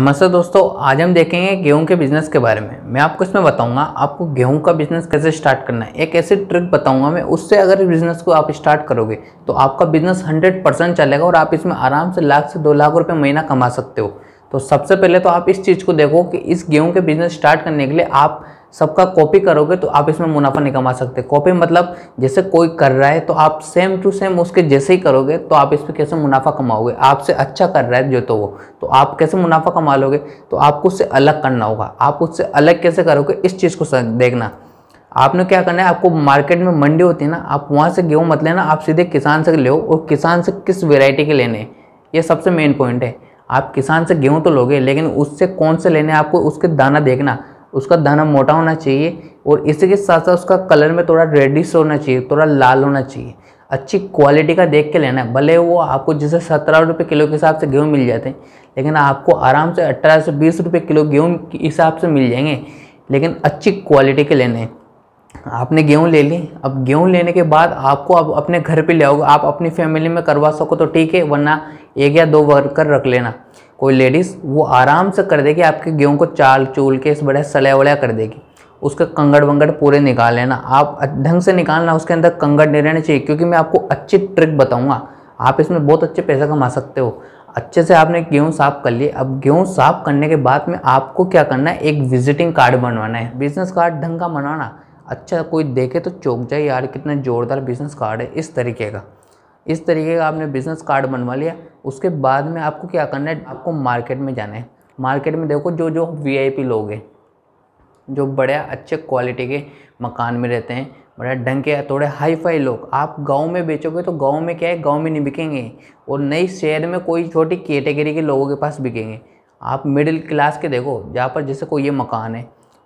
नमस्ते दोस्तों आज हम देखेंगे गेहूं के बिज़नेस के बारे में मैं आपको इसमें बताऊंगा आपको गेहूं का बिज़नेस कैसे स्टार्ट करना है एक ऐसी ट्रिक बताऊंगा मैं उससे अगर बिज़नेस को आप स्टार्ट करोगे तो आपका बिज़नेस 100 परसेंट चलेगा और आप इसमें आराम से लाख से दो लाख रुपये महीना कमा सकते हो तो सबसे पहले तो आप इस चीज़ को देखो कि इस गेहूँ के बिज़नेस स्टार्ट करने के लिए आप सबका कॉपी करोगे तो आप इसमें मुनाफा नहीं कमा सकते कॉपी मतलब जैसे कोई कर रहा है तो आप सेम टू सेम उसके जैसे ही करोगे तो आप इस पर कैसे मुनाफा कमाओगे आपसे अच्छा कर रहा है जो तो वो तो आप कैसे मुनाफा कमा लोगे तो आपको उससे अलग करना होगा आप उससे अलग कैसे करोगे इस चीज़ को देखना आपने क्या करना है आपको मार्केट में मंडी होती है ना आप वहाँ से गेहूँ मत लेना आप सीधे किसान से लो और किसान से किस वेराइटी के लेने ये सबसे मेन पॉइंट है आप किसान से गेहूँ तो लोगे लेकिन उससे कौन से लेने आपको उसके दाना देखना उसका दाना मोटा होना चाहिए और इसी के साथ साथ उसका कलर में थोड़ा रेडिश होना चाहिए थोड़ा लाल होना चाहिए अच्छी क्वालिटी का देख के लेना है भले वो आपको जैसे सत्रह रुपये किलो के हिसाब से गेहूँ मिल जाते हैं लेकिन आपको आराम से अट्ठारह से बीस रुपये किलो गेहूँ के हिसाब से मिल जाएंगे लेकिन अच्छी क्वालिटी के लेने हैं आपने गेहूँ ले ली अब गेहूँ लेने के बाद आपको अब अपने घर पे ले आओगे आप अपनी फैमिली में करवा सको तो ठीक है वरना एक या दो वर्कर रख लेना कोई लेडीज़ वो आराम से कर देगी आपके गेहूँ को चाल चूल के इस बड़े सलह वलह कर देगी उसके कंगड़ वंगड़ पूरे निकाल लेना आप ढंग से निकालना उसके अंदर कंगड़ नहीं रहना चाहिए क्योंकि मैं आपको अच्छी ट्रिक बताऊँगा आप इसमें बहुत अच्छे पैसा कमा सकते हो अच्छे से आपने गेहूँ साफ़ कर लिए अब गेहूँ साफ़ करने के बाद में आपको क्या करना है एक विजिटिंग कार्ड बनवाना है बिज़नेस कार्ड ढंग का बनाना अच्छा कोई देखे तो चौंक जाए यार कितना ज़ोरदार बिज़नेस कार्ड है इस तरीके का इस तरीके का आपने बिज़नेस कार्ड बनवा लिया उसके बाद में आपको क्या करना है आपको मार्केट में जाना है मार्केट में देखो जो जो वीआईपी लोग हैं जो बड़े अच्छे क्वालिटी के मकान में रहते हैं बड़े ढंग के थोड़े हाई फाई लोग आप गांव में बेचोगे तो गांव में क्या है गांव में नहीं बिकेंगे और नई शहर में कोई छोटी कैटेगरी के लोगों के पास बिकेंगे आप मिडिल क्लास के देखो जहाँ पर जैसे कोई ये मकान है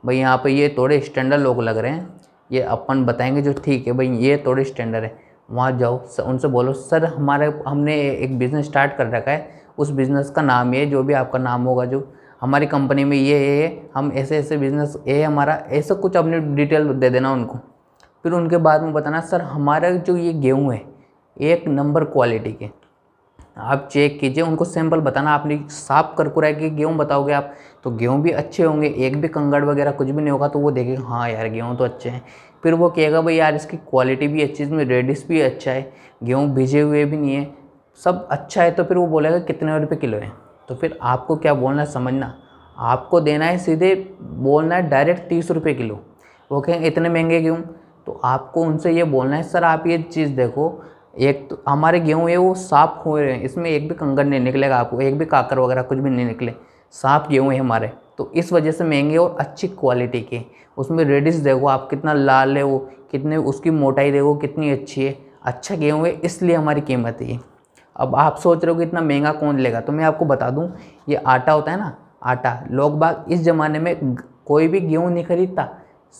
भाई यहाँ पर ये थोड़े स्टैंडर्ड लोग लग रहे हैं ये अपन बताएंगे जो ठीक है भाई ये थोड़े स्टैंडर्ड है वहाँ जाओ उनसे बोलो सर हमारे हमने एक बिज़नेस स्टार्ट कर रखा है उस बिज़नेस का नाम ये जो भी आपका नाम होगा जो हमारी कंपनी में ये है हम ऐसे ऐसे बिज़नेस ये हमारा ऐसा कुछ अपनी डिटेल दे देना उनको फिर उनके बाद में बताना सर हमारा जो ये गेहूँ है एक नंबर क्वालिटी के आप चेक कीजिए उनको सैंपल बताना आपने साफ करकुरा कि गेहूँ बताओगे आप तो गेहूँ भी अच्छे होंगे एक भी कंगड़ वगैरह कुछ भी नहीं होगा तो वो देखेंगे हाँ यार गेहूँ तो अच्छे हैं फिर वो कहेगा भाई यार इसकी क्वालिटी भी अच्छी इसमें रेडिस भी अच्छा है गेहूँ भिजे हुए भी नहीं है सब अच्छा है तो फिर वो बोलेगा कितने रुपये किलो है तो फिर आपको क्या बोलना समझना आपको देना है सीधे बोलना है डायरेक्ट तीस रुपये किलो वो कहेंगे इतने महंगे गेहूँ तो आपको उनसे ये बोलना है सर आप ये चीज़ देखो एक तो हमारे गेहूँ है वो साफ हुए हैं इसमें एक भी कंगन नहीं निकलेगा आपको एक भी काकर वगैरह कुछ भी नहीं निकले साफ गेहूँ है हमारे तो इस वजह से महंगे और अच्छी क्वालिटी के उसमें रेडिश देखो आप कितना लाल है वो कितने उसकी मोटाई देखो कितनी अच्छी है अच्छा गेहूँ है इसलिए हमारी कीमत है अब आप सोच रहे हो कि इतना महंगा कौन लेगा तो मैं आपको बता दूँ ये आटा होता है ना आटा लोग बाग इस ज़माने में कोई भी गेहूँ नहीं खरीदता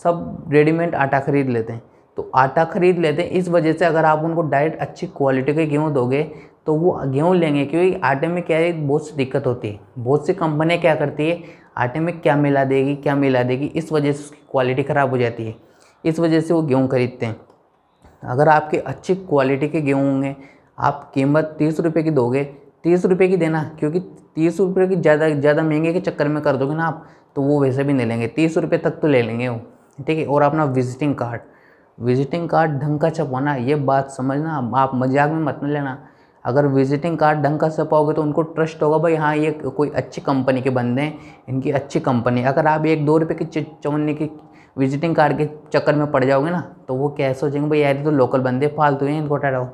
सब रेडीमेड आटा खरीद लेते हैं तो आटा खरीद लेते हैं इस वजह से अगर आप उनको डायरेक्ट अच्छी क्वालिटी के गेहूँ दोगे तो वो गेहूँ लेंगे क्योंकि आटे में क्या है बहुत सी दिक्कत होती है बहुत सी कंपनियाँ क्या करती है आटे में क्या मिला देगी क्या मिला देगी इस वजह से उसकी क्वालिटी ख़राब हो जाती है इस वजह से वो गेहूँ खरीदते हैं अगर आपके अच्छी क्वालिटी के गेहूँ होंगे आप कीमत तीस रुपये की दोगे तीस रुपये की देना क्योंकि तीस रुपये की ज़्यादा ज़्यादा महंगे के चक्कर में कर दोगे ना आप तो वो वैसे भी नहीं लेंगे तीस रुपये तक तो ले लेंगे वो ठीक है और अपना विजिटिंग कार्ड विजिटिंग कार्ड ढंग का छपवाना ये बात समझना आप मजाक में मत लेना अगर विजिटिंग कार्ड ढंग का छपाओगे तो उनको ट्रस्ट होगा भाई हाँ ये कोई अच्छी कंपनी के बंदे हैं इनकी अच्छी कंपनी अगर आप एक दो रुपये की चवन्नी की विजिटिंग कार्ड के चक्कर में पड़ जाओगे ना तो वो क्या सोचेंगे भाई यार तो लोकल बंदे फालतू हैं इनको ठहराओ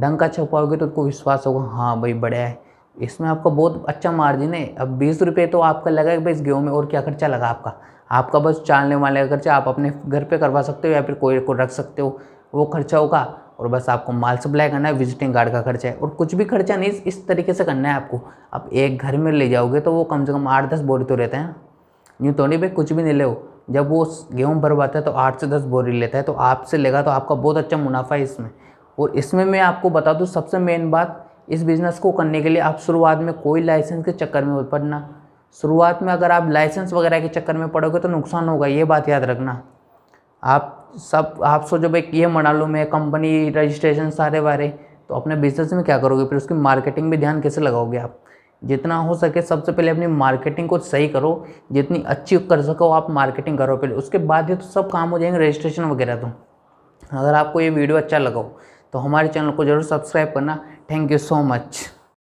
ढंग का छपाओगे तो उनको विश्वास होगा हाँ भाई बढ़िया है इसमें आपका बहुत अच्छा मार्जिन है अब बीस रुपये तो आपका लगा भाई इस गेहूँ में और क्या खर्चा लगा आपका आपका बस चालने वाले का खर्चा आप अपने घर पर करवा सकते हो या फिर कोई को रख सकते हो वो खर्चा होगा और बस आपको माल सप्लाई करना है विजिटिंग कार्ड का खर्चा है और कुछ भी खर्चा नहीं इस तरीके से करना है आपको आप एक घर में ले जाओगे तो वो कम से कम आठ दस बोरी तो रहते हैं यूँ तो नहीं भाई कुछ भी नहीं ले हो जब वो गेहूँ भरवाता है तो आठ से दस बोरी लेता है तो आपसे लेगा तो आपका बहुत अच्छा मुनाफा है इसमें और इसमें मैं आपको बता दूँ सबसे मेन बात इस बिज़नेस को करने के लिए आप शुरुआत में कोई लाइसेंस के चक्कर में मत पड़ना शुरुआत में अगर आप लाइसेंस वगैरह के चक्कर में पड़ोगे तो नुकसान होगा ये बात याद रखना आप सब आप सोचो भाई ये मना लूँ मैं कंपनी रजिस्ट्रेशन सारे वारे तो अपने बिजनेस में क्या करोगे फिर उसकी मार्केटिंग में ध्यान कैसे लगाओगे आप जितना हो सके सबसे पहले अपनी मार्केटिंग को सही करो जितनी अच्छी कर सको आप मार्केटिंग करो पहले उसके बाद ही तो सब काम हो जाएंगे रजिस्ट्रेशन वगैरह तो अगर आपको ये वीडियो अच्छा लगा हो तो हमारे चैनल को ज़रूर सब्सक्राइब करना थैंक यू सो मच